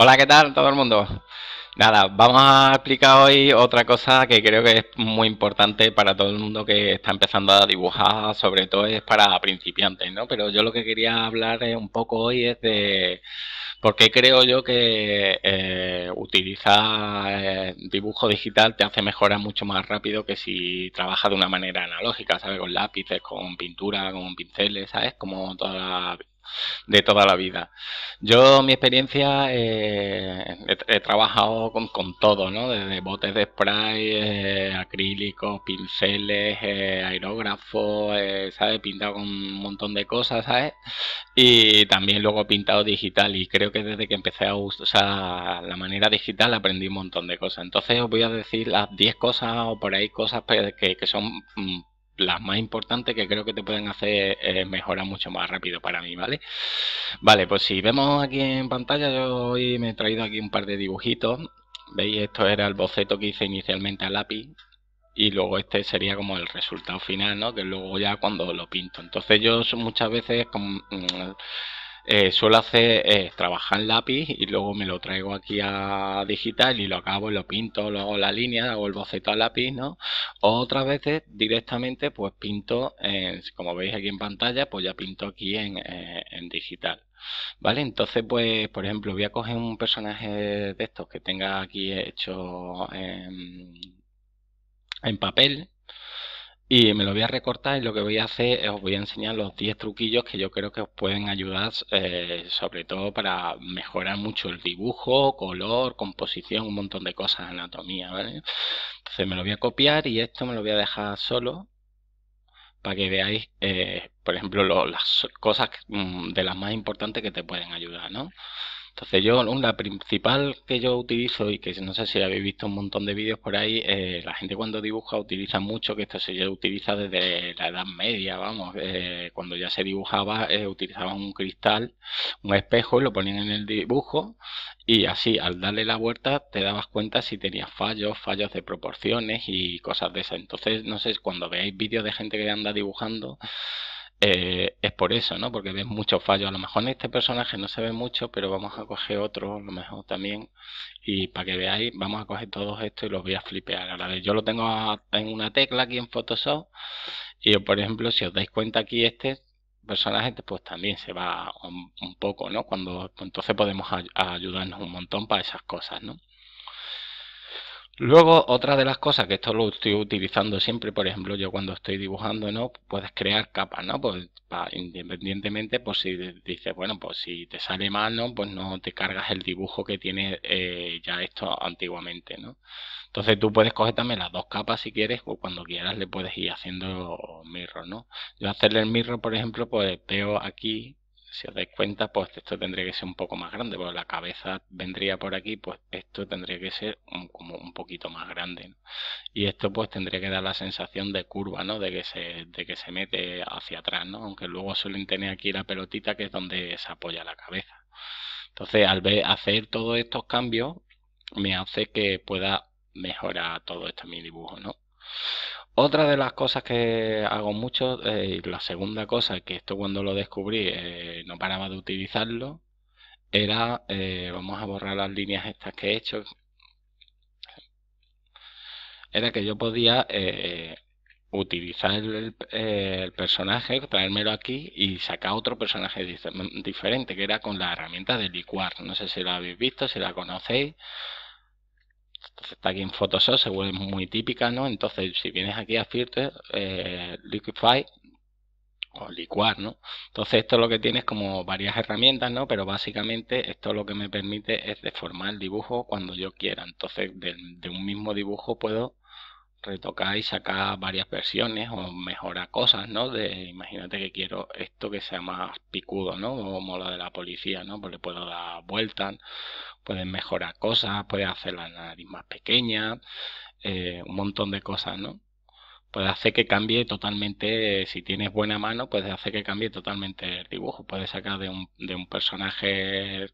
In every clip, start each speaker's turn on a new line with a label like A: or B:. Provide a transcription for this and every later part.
A: Hola, ¿qué tal todo el mundo? Nada, vamos a explicar hoy otra cosa que creo que es muy importante para todo el mundo que está empezando a dibujar, sobre todo es para principiantes, ¿no? Pero yo lo que quería hablar un poco hoy es de por qué creo yo que eh, utilizar eh, dibujo digital te hace mejorar mucho más rápido que si trabajas de una manera analógica, ¿sabes? Con lápices, con pintura, con pinceles, ¿sabes? Como toda la de toda la vida. Yo, mi experiencia, eh, he, trabajado con, con, todo, ¿no? Desde botes de spray, eh, acrílicos, pinceles, eh, aerógrafos, ¿sabes? Pintado con un montón de cosas, ¿sabes? Y también luego pintado digital. Y creo que desde que empecé a usar la manera digital aprendí un montón de cosas. Entonces os voy a decir las 10 cosas o por ahí cosas pues, que, que son mm, las más importantes que creo que te pueden hacer eh, mejorar mucho más rápido para mí, ¿vale? Vale, pues si vemos aquí en pantalla, yo hoy me he traído aquí un par de dibujitos. ¿Veis? Esto era el boceto que hice inicialmente a lápiz y luego este sería como el resultado final, ¿no? Que luego ya cuando lo pinto. Entonces yo muchas veces... como mm, eh, suelo hacer es eh, trabajar en lápiz y luego me lo traigo aquí a digital y lo acabo, lo pinto, luego la línea, hago el boceto a lápiz, ¿no? Otras veces directamente pues pinto, como veis aquí en pantalla, pues ya pinto aquí eh, en, digital. ¿Vale? Entonces, pues, por ejemplo, voy a coger un personaje de estos que tenga aquí hecho en papel, y me lo voy a recortar y lo que voy a hacer es os voy a enseñar los 10 truquillos que yo creo que os pueden ayudar eh, sobre todo para mejorar mucho el dibujo, color, composición, un montón de cosas, anatomía, ¿vale? Entonces me lo voy a copiar y esto me lo voy a dejar solo para que veáis, eh, por ejemplo, las cosas mm, de las más importantes que te pueden ayudar, ¿no? Entonces yo, la principal que yo utilizo y que no sé si habéis visto un montón de vídeos por ahí, eh, la gente cuando dibuja utiliza mucho, que esto se utiliza desde la Edad Media, vamos, eh, cuando ya se dibujaba eh, utilizaban un cristal, un espejo y lo ponían en el dibujo y así al darle la vuelta te dabas cuenta si tenías fallos, fallos de proporciones y cosas de esas. Entonces, no sé, cuando veáis vídeos de gente que anda dibujando, eh, es por eso, ¿no? Porque ves muchos fallos. A lo mejor en este personaje no se ve mucho, pero vamos a coger otro, a lo mejor también. Y para que veáis, vamos a coger todos estos y los voy a flipear. vez yo lo tengo en una tecla aquí en Photoshop. Y por ejemplo, si os dais cuenta aquí, este personaje pues también se va un, poco, ¿no? Cuando entonces podemos ayudarnos un montón para esas cosas, ¿no? Luego, otra de las cosas que esto lo estoy utilizando siempre, por ejemplo, yo cuando estoy dibujando, ¿no? Puedes crear capas, ¿no? Pues independientemente, pues si dices, bueno, pues si te sale mal, ¿no? Pues no te cargas el dibujo que tiene eh, ya esto antiguamente, ¿no? Entonces tú puedes coger también las dos capas si quieres, o cuando quieras le puedes ir haciendo mirror, ¿no? Yo hacerle el mirror, por ejemplo, pues veo aquí si os dais cuenta, pues esto tendría que ser un poco más grande, pues la cabeza vendría por aquí, pues esto tendría que ser como un poquito más grande. Y esto pues tendría que dar la sensación de curva, ¿no? De que se, de que se mete hacia atrás, ¿no? Aunque luego suelen tener aquí la pelotita que es donde se apoya la cabeza. Entonces, al ver, hacer todos estos cambios, me hace que pueda mejorar todo en mi dibujo, ¿no? Otra de las cosas que hago mucho, eh, y la segunda cosa, que esto cuando lo descubrí eh, no paraba de utilizarlo, era, eh, vamos a borrar las líneas estas que he hecho, era que yo podía utilizar el, el, personaje, traérmelo aquí y sacar otro personaje diferente, que era con la herramienta de licuar. No sé si lo habéis visto, si la conocéis está aquí en Photoshop, se vuelve muy típica, ¿no? Entonces, si vienes aquí a Filter, eh, Liquify, o licuar, ¿no? Entonces esto lo que tienes como varias herramientas, ¿no? Pero básicamente esto lo que me permite es deformar el dibujo cuando yo quiera. Entonces de, un mismo dibujo puedo retocar y sacar varias versiones o mejorar cosas, ¿no? De, imagínate que quiero esto que sea más picudo, ¿no? Como la de la policía, ¿no? Pues le puedo dar vueltas puedes mejorar cosas, puedes hacer la nariz más pequeña, eh, un montón de cosas, ¿no? Puede hacer que cambie totalmente, si tienes buena mano, puedes hacer que cambie totalmente el dibujo. Puedes sacar de un, de un personaje,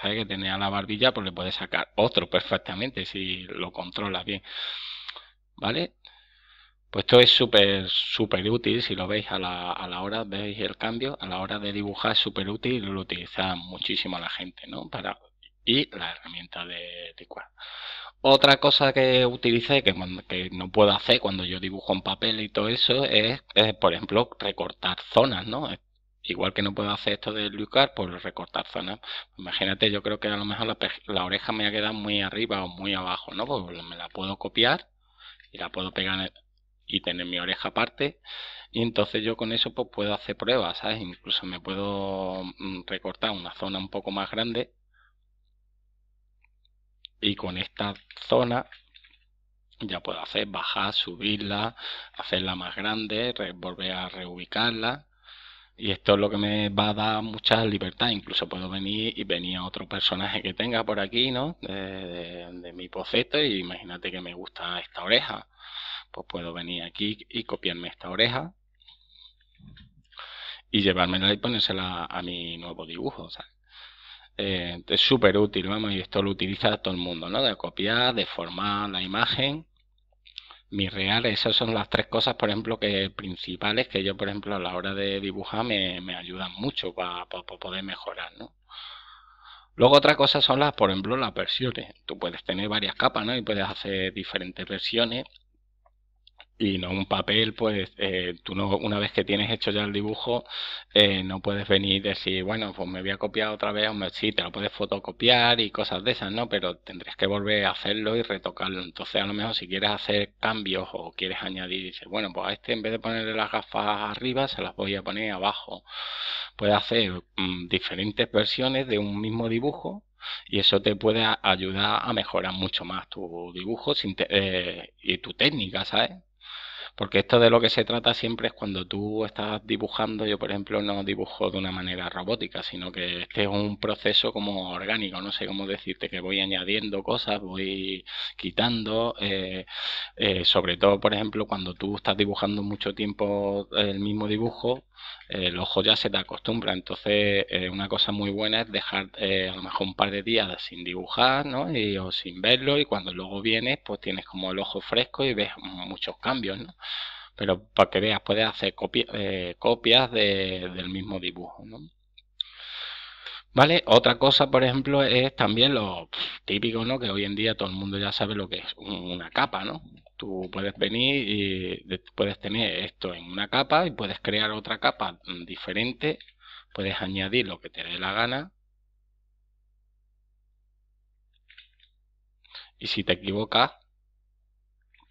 A: ¿sabes? Que tenía la barbilla, pues le puedes sacar otro perfectamente si lo controlas bien. ¿Vale? Pues esto es súper, súper útil, si lo veis a la, a la hora, veis el cambio, a la hora de dibujar es súper útil lo utiliza muchísimo la gente, ¿no? Para y la herramienta de Otra cosa que utilice que, que, no puedo hacer cuando yo dibujo en papel y todo eso es, por ejemplo, recortar zonas, ¿no? Igual que no puedo hacer esto de lucar por pues recortar zonas. Imagínate, yo creo que a lo mejor la, oreja me ha quedado muy arriba o muy abajo, ¿no? Pues me la puedo copiar y la puedo pegar y tener mi oreja aparte y entonces yo con eso pues puedo hacer pruebas, ¿sabes? Incluso me puedo mm, recortar una zona un poco más grande y con esta zona ya puedo hacer bajar, subirla, hacerla más grande, volver a reubicarla. Y esto es lo que me va a dar mucha libertad. Incluso puedo venir y venir a otro personaje que tenga por aquí, ¿no? De, mi poceto, Y imagínate que me gusta esta oreja. Pues puedo venir aquí y copiarme esta oreja. Y llevármela y ponérsela a mi nuevo dibujo, eh, es súper útil, vamos, y esto lo utiliza todo el mundo, ¿no? De copiar, de formar la imagen, mis reales, esas son las tres cosas, por ejemplo, que principales que yo, por ejemplo, a la hora de dibujar me, ayudan mucho para, poder mejorar, Luego otra cosa son las, por ejemplo, las versiones. Tú puedes tener varias capas, ¿no? Y puedes hacer diferentes versiones y no un papel, pues eh, tú no, una vez que tienes hecho ya el dibujo, eh, no puedes venir y decir, bueno, pues me voy a copiar otra vez, o me, sí, te lo puedes fotocopiar y cosas de esas, ¿no? Pero tendrías que volver a hacerlo y retocarlo. Entonces, a lo mejor si quieres hacer cambios o quieres añadir, dices, bueno, pues a este en vez de ponerle las gafas arriba, se las voy a poner abajo. Puedes hacer mm, diferentes versiones de un mismo dibujo y eso te puede ayudar a mejorar mucho más tu dibujo eh, y tu técnica, ¿sabes? Porque esto de lo que se trata siempre es cuando tú estás dibujando, yo por ejemplo no dibujo de una manera robótica, sino que este es un proceso como orgánico, no sé cómo decirte, que voy añadiendo cosas, voy quitando, eh, eh, sobre todo por ejemplo cuando tú estás dibujando mucho tiempo el mismo dibujo, eh, el ojo ya se te acostumbra. Entonces, una cosa muy buena es dejar a lo mejor un par de días sin dibujar, ¿no? Y, o sin verlo, y cuando luego vienes, pues tienes como el ojo fresco y ves muchos cambios, ¿no? Pero para que veas, puedes hacer eh, copias del mismo dibujo. ¿Vale? Otra cosa, por ejemplo, es también lo típico, ¿no? Que hoy en día todo el mundo ya sabe lo que es una capa, ¿no? Tú puedes venir y puedes tener esto en una capa y puedes crear otra capa diferente, puedes añadir lo que te dé la gana. Y si te equivocas,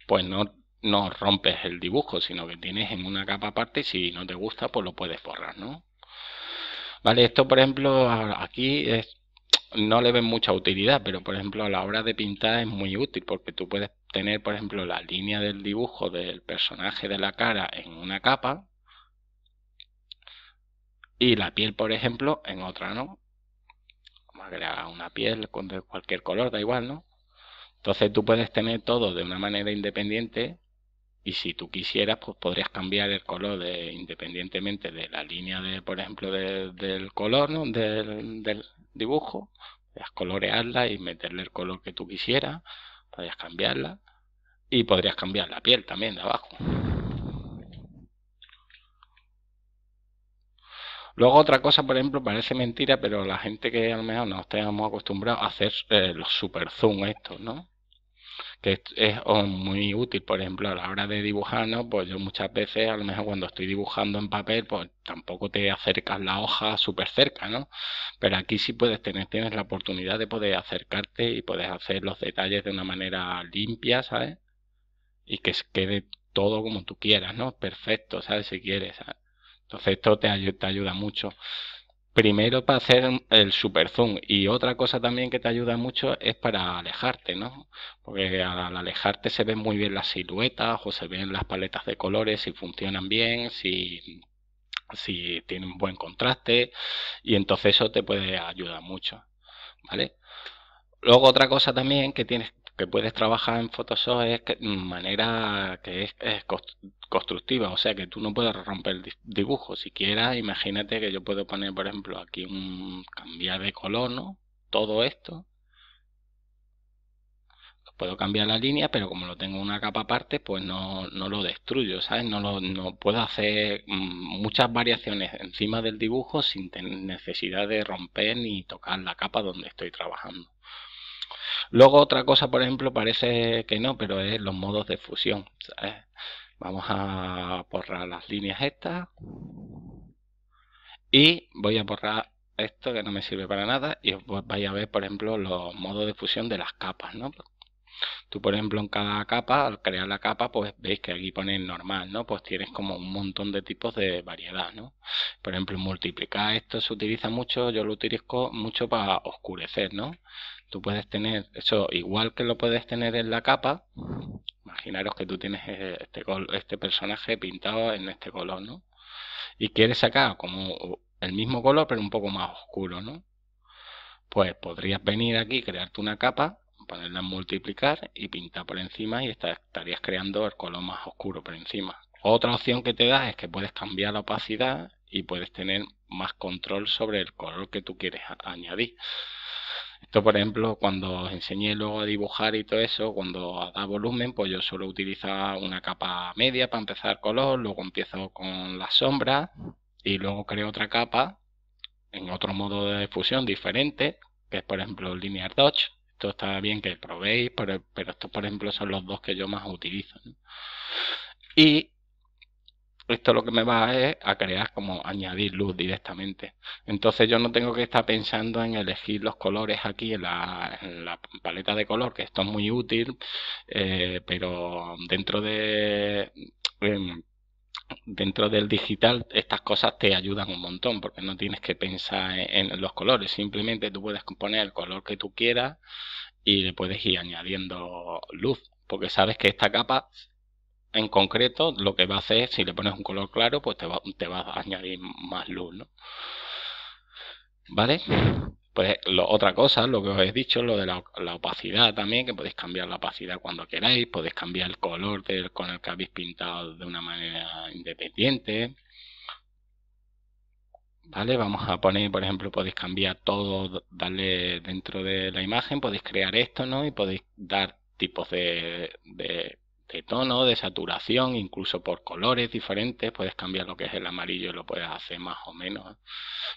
A: pues no no rompes el dibujo, sino que tienes en una capa aparte y si no te gusta, pues lo puedes borrar, ¿no? Vale, esto por ejemplo aquí no le ven mucha utilidad, pero por ejemplo a la hora de pintar es muy útil porque tú puedes tener por ejemplo la línea del dibujo del personaje de la cara en una capa y la piel por ejemplo en otra, ¿no? Vamos a crear una piel con cualquier color, da igual, ¿no? Entonces tú puedes tener todo de una manera independiente y si tú quisieras, pues podrías cambiar el color de, independientemente de la línea, de, por ejemplo, del color del, dibujo, podrías colorearla y meterle el color que tú quisieras, podrías cambiarla y podrías cambiar la piel también de abajo. Luego otra cosa, por ejemplo, parece mentira, pero la gente que a lo mejor no estamos acostumbrados a hacer eh, los super zoom estos, ¿no? es muy útil, por ejemplo, a la hora de dibujar, ¿no? Pues yo muchas veces, a lo mejor cuando estoy dibujando en papel, pues tampoco te acercas la hoja súper cerca, ¿no? Pero aquí sí puedes tener, tienes la oportunidad de poder acercarte y puedes hacer los detalles de una manera limpia, ¿sabes? Y que quede todo como tú quieras, ¿no? Perfecto, ¿sabes? Si quieres, Entonces esto te ayuda mucho. Primero para hacer el super zoom y otra cosa también que te ayuda mucho es para alejarte, ¿no? Porque al alejarte se ven muy bien las siluetas o se ven las paletas de colores si funcionan bien, si, si tienen buen contraste y entonces eso te puede ayudar mucho, ¿vale? Luego otra cosa también que tienes que puedes trabajar en Photoshop es que, mm, manera que es, constructiva, o sea que tú no puedes romper el dibujo. siquiera imagínate que yo puedo poner, por ejemplo, aquí un cambiar de color, ¿no? Todo esto. Puedo cambiar la línea, pero como lo tengo una capa aparte, pues no, no lo destruyo, ¿sabes? No, lo, no puedo hacer mm, muchas variaciones encima del dibujo sin tener necesidad de romper ni tocar la capa donde estoy trabajando. Luego otra cosa, por ejemplo, parece que no, pero es los modos de fusión. Vamos a borrar las líneas estas. Y voy a borrar esto que no me sirve para nada y vais a ver por ejemplo los modos de fusión de las capas ¿no? Tú, por ejemplo, en cada capa, al crear la capa, pues veis que aquí pone normal, ¿no? Pues tienes como un montón de tipos de variedad, ¿no? Por ejemplo, multiplicar, esto se utiliza mucho, yo lo utilizo mucho para oscurecer, ¿no? Tú puedes tener eso igual que lo puedes tener en la capa. Imaginaros que tú tienes e, este, este personaje pintado en este color, ¿no? Y quieres sacar como el mismo color, pero un poco más oscuro, ¿no? Pues podrías venir aquí, crearte una capa ponerla en multiplicar y pintar por encima y estarías creando el color más oscuro por encima. Otra opción que te da es que puedes cambiar la opacidad y puedes tener más control sobre el color que tú quieres añadir. Esto, por ejemplo, cuando enseñé luego a dibujar y todo eso, cuando da volumen, pues yo suelo utilizar una capa media para empezar color, luego empiezo con la sombra y luego creo otra capa en otro modo de difusión diferente, que es por ejemplo Linear Dodge, esto está bien que probéis, e-, pero, estos, por ejemplo, son los dos que yo más utilizo. Y esto lo que me va es a crear como añadir luz directamente. Entonces yo no tengo que estar pensando en elegir los colores aquí en la, paleta de color, que esto es muy útil, eh, pero dentro de dentro del digital estas cosas te ayudan un montón porque no tienes que pensar e-, en, los colores, simplemente tú puedes poner el color que tú quieras y le puedes ir añadiendo luz, porque sabes que esta capa en concreto lo que va a hacer, si le pones un color claro, pues te va, te va a añadir más luz, ¿Vale? Pues otra cosa, lo que os he dicho, lo de la, opacidad también, que podéis cambiar la opacidad cuando queráis, podéis cambiar el color del, con el que habéis pintado de una manera independiente. ¿Vale? Vamos a poner, por ejemplo, podéis cambiar todo, darle dentro de la imagen, podéis crear esto, ¿no? Y podéis dar tipos de de tono, de saturación, incluso por colores diferentes, puedes cambiar lo que es el amarillo y lo puedes hacer más o menos,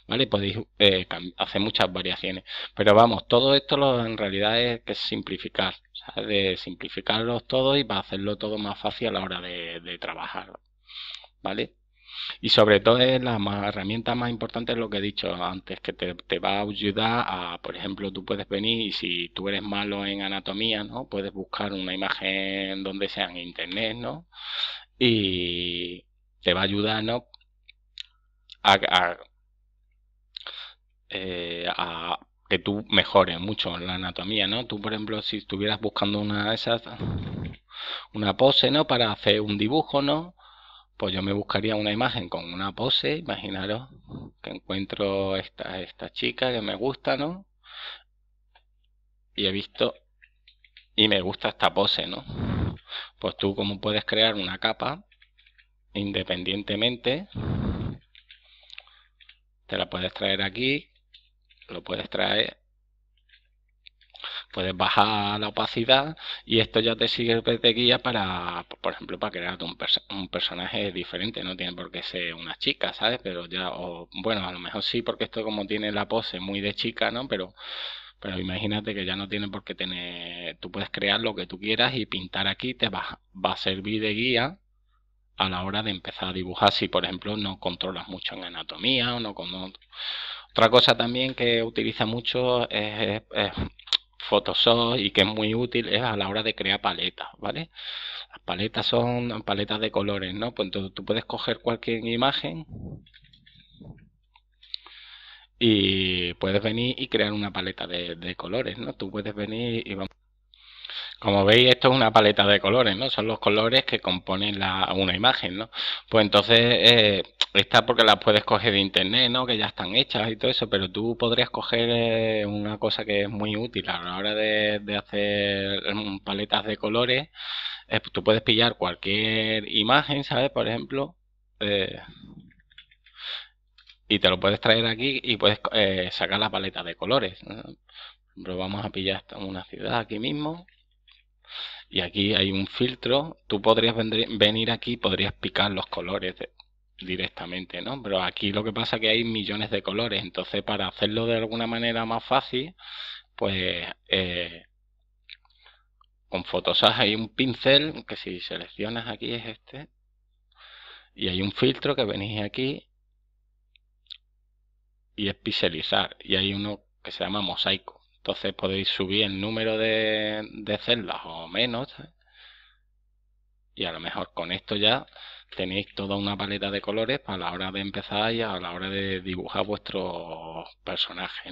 A: ¿vale? Podéis eh, hacer muchas variaciones, pero vamos, todo esto lo, en realidad es que simplificar, ¿sabes? de simplificarlos todos y a hacerlo todo más fácil a la hora de, de trabajar, ¿vale? Y sobre todo es la herramienta más importante, lo que he dicho antes, que te, te, va a ayudar a, por ejemplo, tú puedes venir y si tú eres malo en anatomía, ¿no? Puedes buscar una imagen donde sea en internet, ¿no? Y te va a ayudar, ¿no? A, a, eh, a que tú mejores mucho la anatomía, ¿no? Tú, por ejemplo, si estuvieras buscando una esas una pose, ¿no? Para hacer un dibujo, ¿no? pues yo me buscaría una imagen con una pose, imaginaros que encuentro esta, esta chica que me gusta, ¿no? Y he visto, y me gusta esta pose, ¿no? Pues tú como puedes crear una capa independientemente, te la puedes traer aquí, lo puedes traer puedes bajar la opacidad y esto ya te sirve de guía para, por ejemplo, para crear un, personaje diferente, no tiene por qué ser una chica, ¿sabes? Pero ya, o, bueno, a lo mejor sí, porque esto como tiene la pose muy de chica, ¿no? Pero pero imagínate que ya no tiene por qué tener, tú puedes crear lo que tú quieras y pintar aquí te va, va a servir de guía a la hora de empezar a dibujar si por ejemplo no controlas mucho en anatomía o no con otra cosa también que utiliza mucho es Photoshop y que es muy útil es a la hora de crear paletas, ¿vale? Las paletas son paletas de colores, ¿no? Pues entonces tú puedes coger cualquier imagen y puedes venir y crear una paleta de, de colores, ¿no? Tú puedes venir y vamos como veis, esto es una paleta de colores, ¿no? Son los colores que componen una imagen, ¿no? Pues entonces, eh, esta está porque la puedes coger de internet, ¿no? Que ya están hechas y todo eso, pero tú podrías coger eh, una cosa que es muy útil a la hora de, hacer mm, paletas de colores. Eh, pues tú puedes pillar cualquier imagen, ¿sabes? Por ejemplo, y te lo puedes traer aquí y puedes sacar la paleta de colores. vamos a pillar una ciudad aquí mismo. Y aquí hay un filtro. Tú podrías venir aquí, podrías picar los colores directamente, ¿no? Pero aquí lo que pasa es que hay millones de colores. Entonces, para hacerlo de alguna manera más fácil, pues eh, con Photoshop hay un pincel que si seleccionas aquí es este. Y hay un filtro que venís aquí y es pixelizar. Y hay uno que se llama mosaico entonces podéis subir el número de, celdas o menos. Y a lo mejor con esto ya tenéis toda una paleta de colores a la hora de empezar y a la hora de dibujar vuestro personaje,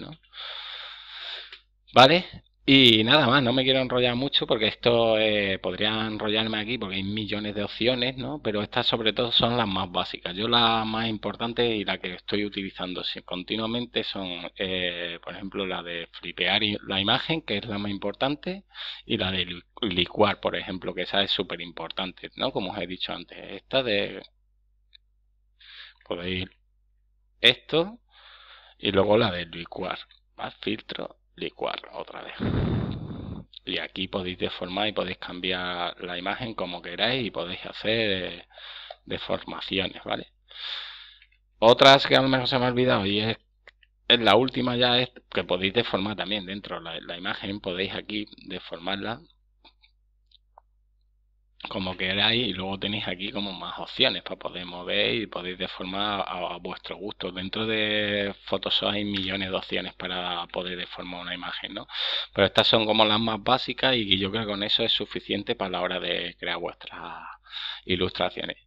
A: ¿Vale? Y nada más, no me quiero enrollar mucho porque esto eh, podría enrollarme aquí porque hay millones de opciones, ¿no? Pero estas sobre todo son las más básicas. Yo la más importante y la que estoy utilizando continuamente son, eh, por ejemplo, la de flipear la imagen, que es la más importante, y la de licuar, por ejemplo, que esa es súper importante, ¿no? Como os he dicho antes, esta de... Podéis esto y luego la de licuar. más Filtro licuar otra vez. Y aquí podéis deformar y podéis cambiar la imagen como queráis y podéis hacer eh, deformaciones, ¿vale? Otras que a lo mejor se me ha olvidado y es, la última ya es que podéis deformar también dentro la, la imagen, podéis aquí deformarla como queráis y luego tenéis aquí como más opciones para pues poder mover y podéis deformar a, vuestro gusto. Dentro de Photoshop hay millones de opciones para poder deformar una imagen, ¿no? Pero estas son como las más básicas y yo creo que con eso es suficiente para la hora de crear vuestras ilustraciones.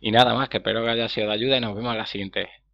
A: Y nada más, que espero que haya sido de ayuda y nos vemos en la siguiente.